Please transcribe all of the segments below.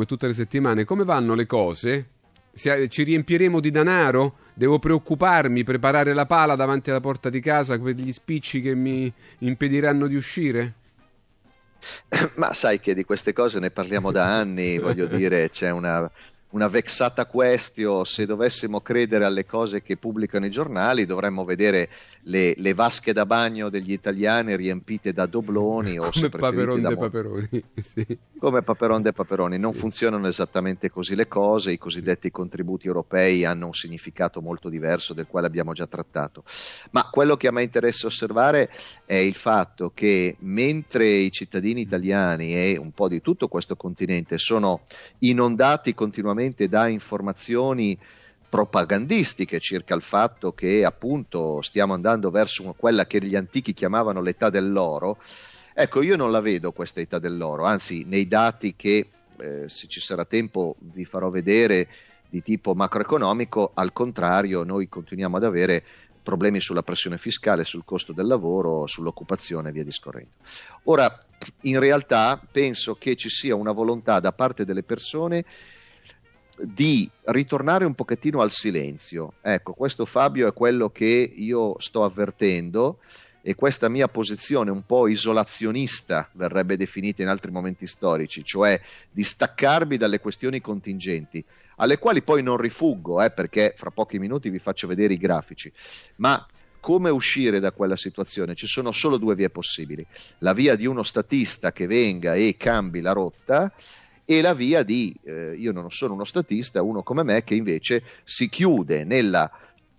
come tutte le settimane, come vanno le cose? Ci riempiremo di denaro? Devo preoccuparmi, preparare la pala davanti alla porta di casa per gli spicci che mi impediranno di uscire? Ma sai che di queste cose ne parliamo da anni, voglio dire, c'è una una vexata questio, se dovessimo credere alle cose che pubblicano i giornali, dovremmo vedere le, le vasche da bagno degli italiani riempite da dobloni o come paperon de paperoni. Sì. Come paperon de paperoni. Non sì. funzionano esattamente così le cose, i cosiddetti contributi europei hanno un significato molto diverso del quale abbiamo già trattato. Ma quello che a me interessa osservare è il fatto che mentre i cittadini italiani e un po' di tutto questo continente sono inondati continuamente sicuramente dà informazioni propagandistiche circa il fatto che appunto stiamo andando verso quella che gli antichi chiamavano l'età dell'oro. Ecco, io non la vedo questa età dell'oro, anzi nei dati che eh, se ci sarà tempo vi farò vedere di tipo macroeconomico, al contrario noi continuiamo ad avere problemi sulla pressione fiscale, sul costo del lavoro, sull'occupazione e via discorrendo. Ora, in realtà penso che ci sia una volontà da parte delle persone di ritornare un pochettino al silenzio. Ecco, questo Fabio è quello che io sto avvertendo e questa mia posizione un po' isolazionista verrebbe definita in altri momenti storici, cioè di staccarmi dalle questioni contingenti, alle quali poi non rifuggo, eh, perché fra pochi minuti vi faccio vedere i grafici, ma come uscire da quella situazione? Ci sono solo due vie possibili, la via di uno statista che venga e cambi la rotta, e la via di, eh, io non sono uno statista, uno come me che invece si chiude nella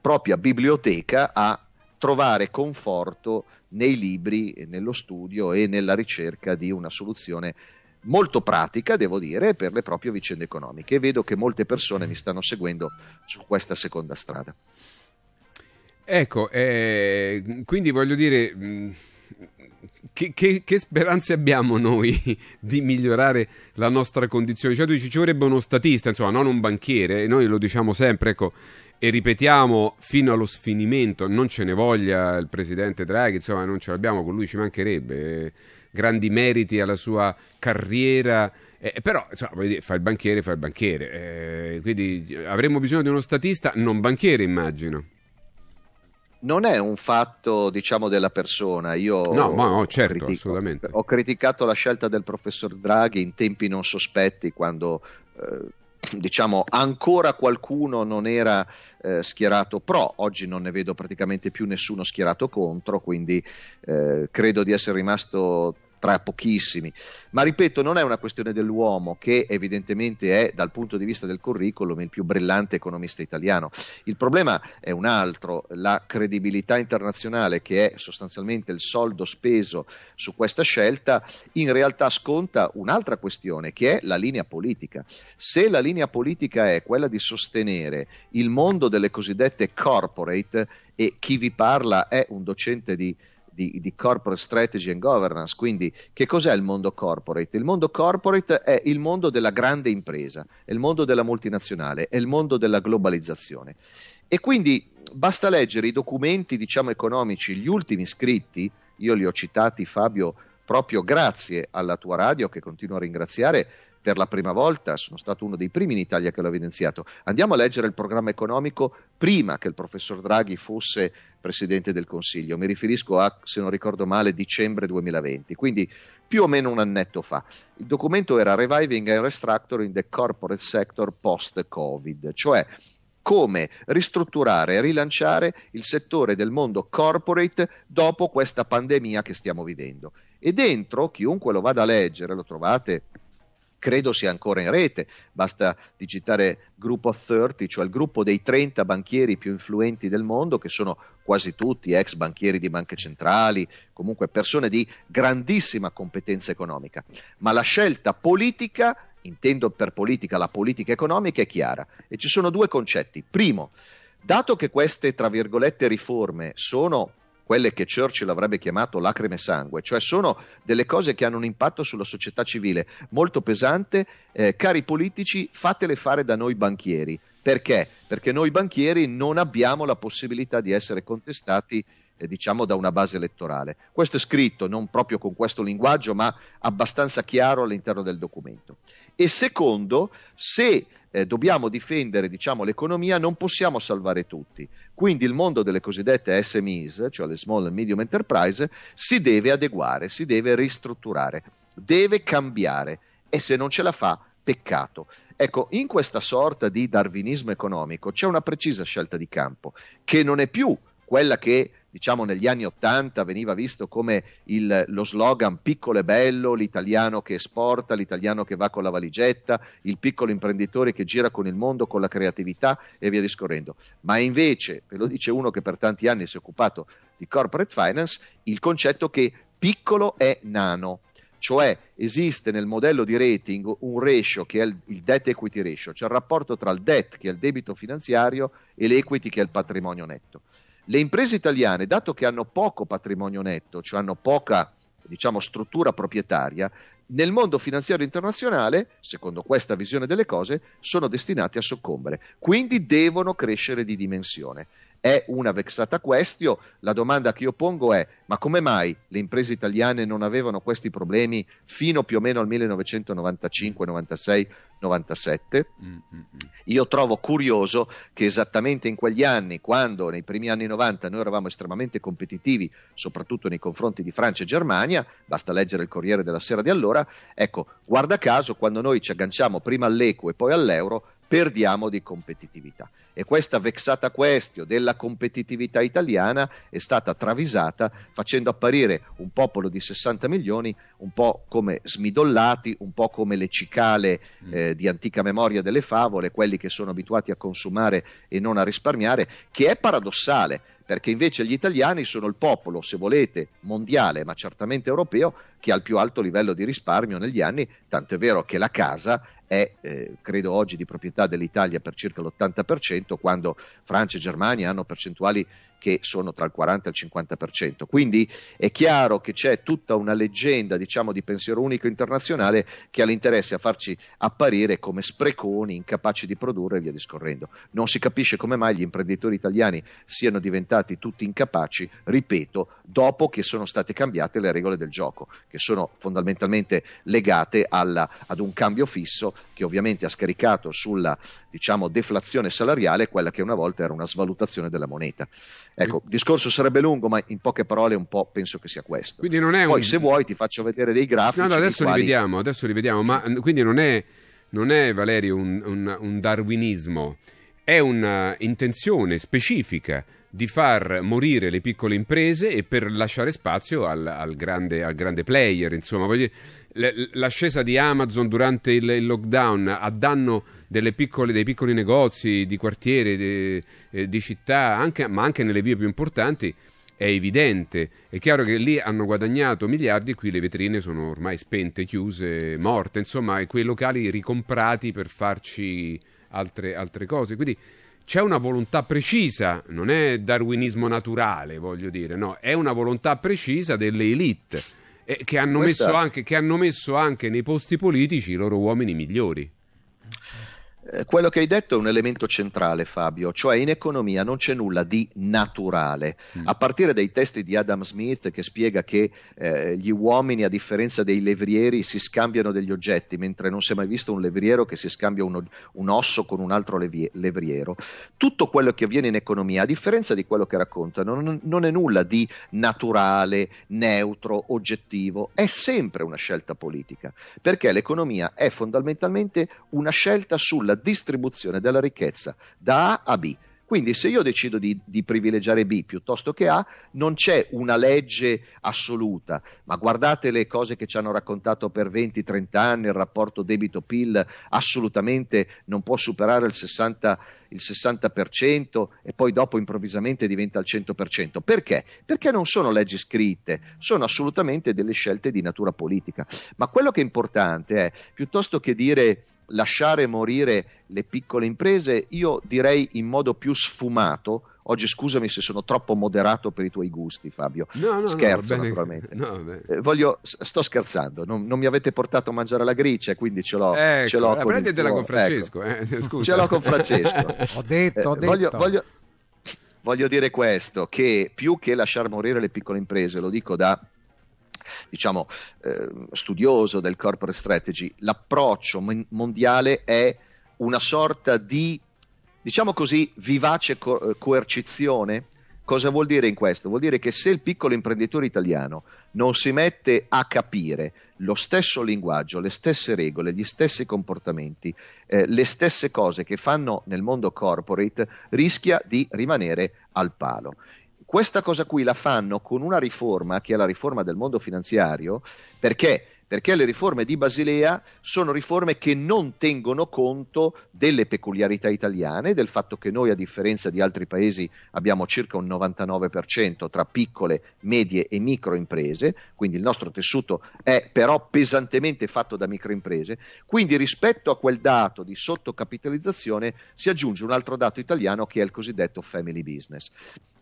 propria biblioteca a trovare conforto nei libri, nello studio e nella ricerca di una soluzione molto pratica, devo dire, per le proprie vicende economiche. E vedo che molte persone mi stanno seguendo su questa seconda strada. Ecco, eh, quindi voglio dire, mm, che, che, che, speranze abbiamo noi di migliorare la nostra condizione? Cioè, tu dici ci vorrebbe uno statista, insomma, non un banchiere, e noi lo diciamo sempre, ecco, e ripetiamo fino allo sfinimento, non ce ne voglia il presidente Draghi, insomma, non ce l'abbiamo con lui, ci mancherebbe, eh, grandi meriti alla sua carriera. Eh, però insomma, fa il banchiere, fa il banchiere, eh, quindi avremmo bisogno di uno statista non banchiere, immagino non è un fatto, diciamo, della persona. Io no, ma no, oh, certo, critico, assolutamente. Ho criticato la scelta del professor Draghi in tempi non sospetti, quando eh, diciamo ancora qualcuno non era eh, schierato pro, oggi non ne vedo praticamente più nessuno schierato contro, quindi eh, credo di essere rimasto tra pochissimi. Ma ripeto, non è una questione dell'uomo che evidentemente è dal punto di vista del curriculum il più brillante economista italiano. Il problema è un altro, la credibilità internazionale che è sostanzialmente il soldo speso su questa scelta in realtà sconta un'altra questione che è la linea politica. Se la linea politica è quella di sostenere il mondo delle cosiddette corporate e chi vi parla è un docente di di, di, corporate strategy and governance. Quindi, che cos'è il mondo corporate? Il mondo corporate è il mondo della grande impresa, è il mondo della multinazionale, è il mondo della globalizzazione. E quindi basta leggere i documenti, diciamo, economici, gli ultimi scritti, io li ho citati Fabio proprio grazie alla tua radio che continuo a ringraziare per la prima volta, sono stato uno dei primi in Italia che l'ho evidenziato. Andiamo a leggere il programma economico prima che il professor Draghi fosse Presidente del Consiglio, mi riferisco a, se non ricordo male, dicembre 2020, quindi più o meno un annetto fa. Il documento era Reviving and Restructuring the Corporate Sector Post-Covid, cioè come ristrutturare e rilanciare il settore del mondo corporate dopo questa pandemia che stiamo vivendo. E dentro, chiunque lo vada a leggere, lo trovate credo sia ancora in rete, basta digitare Group of 30, cioè il gruppo dei 30 banchieri più influenti del mondo, che sono quasi tutti ex banchieri di banche centrali, comunque persone di grandissima competenza economica, ma la scelta politica, intendo per politica la politica economica, è chiara e ci sono due concetti. Primo, dato che queste, tra virgolette, riforme sono quelle che Churchill avrebbe chiamato lacrime e sangue, cioè sono delle cose che hanno un impatto sulla società civile molto pesante. Eh, cari politici, fatele fare da noi banchieri. Perché? Perché noi banchieri non abbiamo la possibilità di essere contestati eh, diciamo da una base elettorale. Questo è scritto non proprio con questo linguaggio, ma abbastanza chiaro all'interno del documento e secondo se eh, dobbiamo difendere diciamo, l'economia, non possiamo salvare tutti. Quindi il mondo delle cosiddette SMEs, cioè le small and medium enterprise, si deve adeguare, si deve ristrutturare, deve cambiare e se non ce la fa, peccato. Ecco, in questa sorta di darwinismo economico c'è una precisa scelta di campo che non è più quella che diciamo negli anni Ottanta veniva visto come il, lo slogan piccolo e bello, l'italiano che esporta, l'italiano che va con la valigetta, il piccolo imprenditore che gira con il mondo, con la creatività e via discorrendo. Ma invece, ve lo dice uno che per tanti anni si è occupato di corporate finance, il concetto che piccolo è nano cioè esiste nel modello di rating un ratio che è il debt equity ratio, cioè il rapporto tra il debt che è il debito finanziario e l'equity che è il patrimonio netto. Le imprese italiane, dato che hanno poco patrimonio netto, cioè hanno poca diciamo, struttura proprietaria, nel mondo finanziario internazionale, secondo questa visione delle cose, sono destinate a soccombere, quindi devono crescere di dimensione è una vexata questio. La domanda che io pongo è: ma come mai le imprese italiane non avevano questi problemi fino più o meno al 1995, 96, 97? Io trovo curioso che esattamente in quegli anni, quando nei primi anni 90 noi eravamo estremamente competitivi, soprattutto nei confronti di Francia e Germania, basta leggere il Corriere della Sera di allora, ecco, guarda caso, quando noi ci agganciamo prima all'equo e poi all'euro, perdiamo di competitività. E questa vexata questio della competitività italiana è stata travisata facendo apparire un popolo di 60 milioni un po' come smidollati, un po' come le cicale mm. eh, di antica memoria delle favole, quelli che sono abituati a consumare e non a risparmiare, che è paradossale perché invece gli italiani sono il popolo, se volete, mondiale, ma certamente europeo, che ha il più alto livello di risparmio negli anni, tanto è vero che la casa è eh, credo oggi di proprietà dell'Italia per circa l'80%, quando Francia e Germania hanno percentuali che sono tra il 40 e il 50%. Quindi è chiaro che c'è tutta una leggenda, diciamo, di pensiero unico internazionale che ha l'interesse a farci apparire come spreconi, incapaci di produrre e via discorrendo. Non si capisce come mai gli imprenditori italiani siano diventati tutti incapaci, ripeto, dopo che sono state cambiate le regole del gioco, che sono fondamentalmente legate alla, ad un cambio fisso che ovviamente ha scaricato sulla diciamo, deflazione salariale quella che una volta era una svalutazione della moneta. Ecco, il discorso sarebbe lungo, ma in poche parole un po' penso che sia questo. Quindi non è Poi un... se vuoi ti faccio vedere dei grafici. No, no adesso quali... li vediamo, adesso li vediamo, ma quindi non è, non è Valerio un, un, un darwinismo, è un'intenzione specifica di far morire le piccole imprese e per lasciare spazio al, al, grande, al grande, player, insomma, voglio dire l'ascesa di Amazon durante il, lockdown a danno piccole, dei piccoli negozi di quartiere, di, eh, di città, anche, ma anche nelle vie più importanti, è evidente. È chiaro che lì hanno guadagnato miliardi, qui le vetrine sono ormai spente, chiuse, morte, insomma, e quei locali ricomprati per farci altre, altre cose. Quindi c'è una volontà precisa, non è darwinismo naturale, voglio dire, no, è una volontà precisa delle elite eh, che, hanno Questa... anche, che hanno messo anche nei posti politici i loro uomini migliori. Eh, quello che hai detto è un elemento centrale, Fabio, cioè in economia non c'è nulla di naturale. Mm. A partire dai testi di Adam Smith che spiega che eh, gli uomini, a differenza dei levrieri, si scambiano degli oggetti, mentre non si è mai visto un levriero che si scambia un, un osso con un altro levie, levriero. Tutto quello che avviene in economia, a differenza di quello che raccontano, non, non è nulla di naturale, neutro, oggettivo, è sempre una scelta politica, perché l'economia è fondamentalmente una scelta sulla della distribuzione della ricchezza da A a B. Quindi se io decido di, di, privilegiare B piuttosto che A, non c'è una legge assoluta, ma guardate le cose che ci hanno raccontato per 20-30 anni, il rapporto debito-PIL assolutamente non può superare il 60%, il 60% e poi dopo improvvisamente diventa il 100%. Perché? Perché non sono leggi scritte, sono assolutamente delle scelte di natura politica. Ma quello che è importante è, piuttosto che dire lasciare morire le piccole imprese, io direi in modo più sfumato. Oggi scusami se sono troppo moderato per i tuoi gusti, Fabio. No, no, Scherzo, no, naturalmente. Eh, voglio, sto scherzando, non, non, mi avete portato a mangiare la gricia, quindi ce l'ho. Ecco, ce l'ho ecco, con, con ecco. Francesco. Ecco. Eh, scusa. Ce l'ho con Francesco. ho detto, ho detto. Eh, voglio, voglio, voglio dire questo, che più che lasciare morire le piccole imprese, lo dico da diciamo, eh, studioso del corporate strategy, l'approccio mon- mondiale è una sorta di, diciamo così, vivace co- eh, coercizione. Cosa vuol dire in questo? Vuol dire che se il piccolo imprenditore italiano non si mette a capire lo stesso linguaggio, le stesse regole, gli stessi comportamenti, eh, le stesse cose che fanno nel mondo corporate, rischia di rimanere al palo. Questa cosa qui la fanno con una riforma, che è la riforma del mondo finanziario, perché perché le riforme di Basilea sono riforme che non tengono conto delle peculiarità italiane, del fatto che noi a differenza di altri paesi abbiamo circa un 99% tra piccole, medie e micro imprese, quindi il nostro tessuto è però pesantemente fatto da micro imprese, quindi rispetto a quel dato di sottocapitalizzazione si aggiunge un altro dato italiano che è il cosiddetto family business.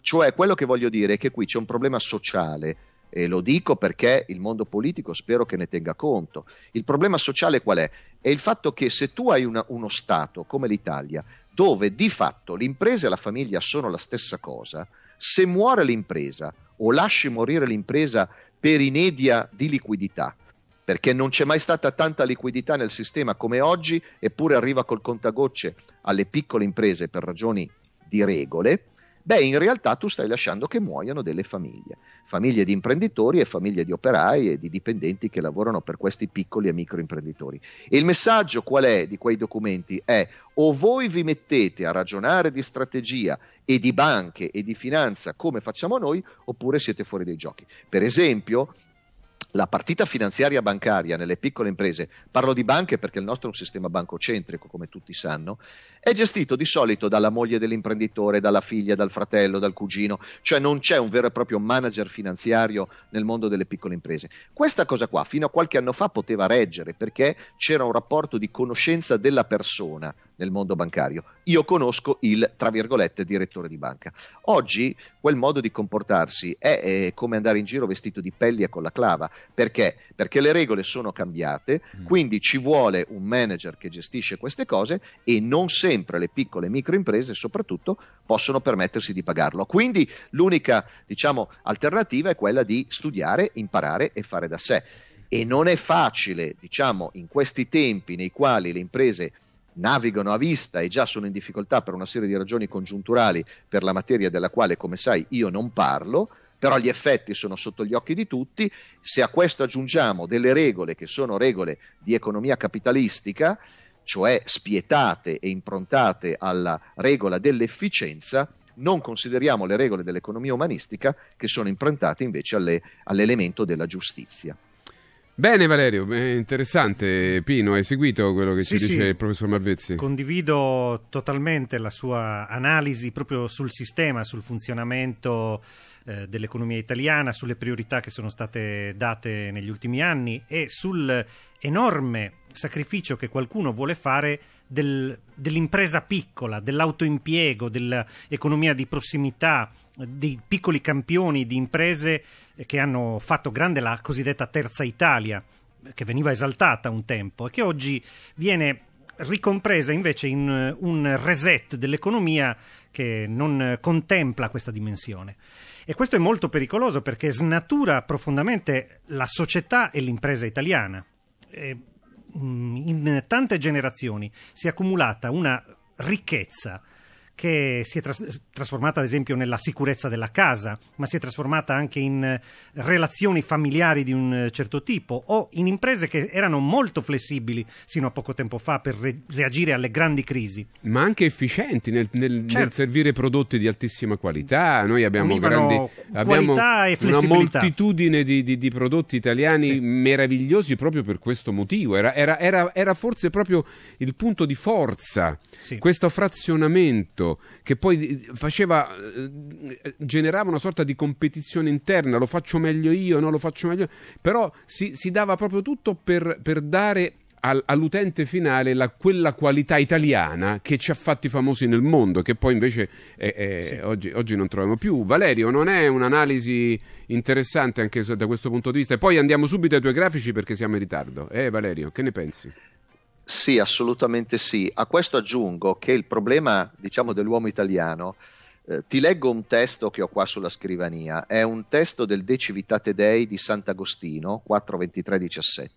Cioè quello che voglio dire è che qui c'è un problema sociale e lo dico perché il mondo politico spero che ne tenga conto. Il problema sociale qual è? È il fatto che se tu hai una, uno Stato come l'Italia, dove di fatto l'impresa e la famiglia sono la stessa cosa, se muore l'impresa o lasci morire l'impresa per inedia di liquidità, perché non c'è mai stata tanta liquidità nel sistema come oggi, eppure arriva col contagocce alle piccole imprese per ragioni di regole, Beh, in realtà tu stai lasciando che muoiano delle famiglie, famiglie di imprenditori e famiglie di operai e di dipendenti che lavorano per questi piccoli e micro imprenditori. E il messaggio qual è di quei documenti? È o voi vi mettete a ragionare di strategia e di banche e di finanza come facciamo noi, oppure siete fuori dai giochi. Per esempio, la partita finanziaria bancaria nelle piccole imprese, parlo di banche perché il nostro è un sistema bancocentrico, come tutti sanno, è gestito di solito dalla moglie dell'imprenditore, dalla figlia, dal fratello, dal cugino, cioè non c'è un vero e proprio manager finanziario nel mondo delle piccole imprese. Questa cosa qua fino a qualche anno fa poteva reggere perché c'era un rapporto di conoscenza della persona nel mondo bancario. Io conosco il, tra virgolette, direttore di banca. Oggi quel modo di comportarsi è, è come andare in giro vestito di pellia con la clava perché? Perché le regole sono cambiate, mm. quindi ci vuole un manager che gestisce queste cose e non sempre le piccole e micro imprese soprattutto possono permettersi di pagarlo. Quindi l'unica diciamo, alternativa è quella di studiare, imparare e fare da sé. E non è facile, diciamo, in questi tempi nei quali le imprese navigano a vista e già sono in difficoltà per una serie di ragioni congiunturali per la materia della quale, come sai, io non parlo, però gli effetti sono sotto gli occhi di tutti, se a questo aggiungiamo delle regole che sono regole di economia capitalistica, cioè spietate e improntate alla regola dell'efficienza, non consideriamo le regole dell'economia umanistica che sono improntate invece alle, all'elemento della giustizia. Bene Valerio, interessante. Pino, hai seguito quello che sì, ci dice sì. il professor Malvezzi? Condivido totalmente la sua analisi proprio sul sistema, sul funzionamento eh, dell'economia italiana, sulle priorità che sono state date negli ultimi anni e sull'enorme sacrificio che qualcuno vuole fare del, dell'impresa piccola, dell'autoimpiego, dell'economia di prossimità, di piccoli campioni, di imprese che hanno fatto grande la cosiddetta terza Italia, che veniva esaltata un tempo e che oggi viene ricompresa invece in eh, un reset dell'economia che non contempla questa dimensione. E questo è molto pericoloso perché snatura profondamente la società e l'impresa italiana. E in tante generazioni si è accumulata una ricchezza che si è tras- trasformata ad esempio nella sicurezza della casa, ma si è trasformata anche in eh, relazioni familiari di un eh, certo tipo o in imprese che erano molto flessibili sino a poco tempo fa per re- reagire alle grandi crisi. Ma anche efficienti nel, nel, certo. nel servire prodotti di altissima qualità. Noi abbiamo, Univano grandi, abbiamo una moltitudine di, di, di prodotti italiani sì. meravigliosi proprio per questo motivo. Era, era, era, era, forse proprio il punto di forza, sì. questo frazionamento merito che poi eh, faceva, eh, generava una sorta di competizione interna, lo faccio meglio io, no lo faccio meglio, però si, si dava proprio tutto per, per dare all'utente finale la, quella qualità italiana che ci ha fatti famosi nel mondo, che poi invece è, eh, è, sì. oggi, oggi, non troviamo più. Valerio, non è un'analisi interessante anche da questo punto di vista? E poi andiamo subito ai tuoi grafici perché siamo in ritardo. Eh Valerio, che ne pensi? Sì, assolutamente sì. A questo aggiungo che il problema, diciamo, dell'uomo italiano, eh, ti leggo un testo che ho qua sulla scrivania, è un testo del De Civitate Dei di Sant'Agostino, 4.23.17,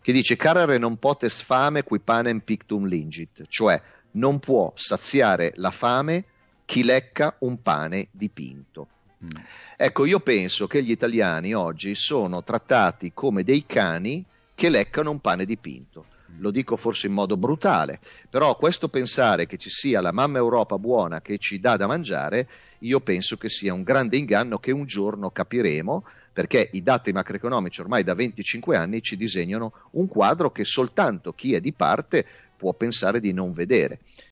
che dice «Carare non potes fame qui panem pictum lingit», cioè non può saziare la fame chi lecca un pane dipinto. Mm. Ecco, io penso che gli italiani oggi sono trattati come dei cani che leccano un pane dipinto lo dico forse in modo brutale, però questo pensare che ci sia la mamma Europa buona che ci dà da mangiare, io penso che sia un grande inganno che un giorno capiremo, perché i dati macroeconomici ormai da 25 anni ci disegnano un quadro che soltanto chi è di parte può pensare di non vedere.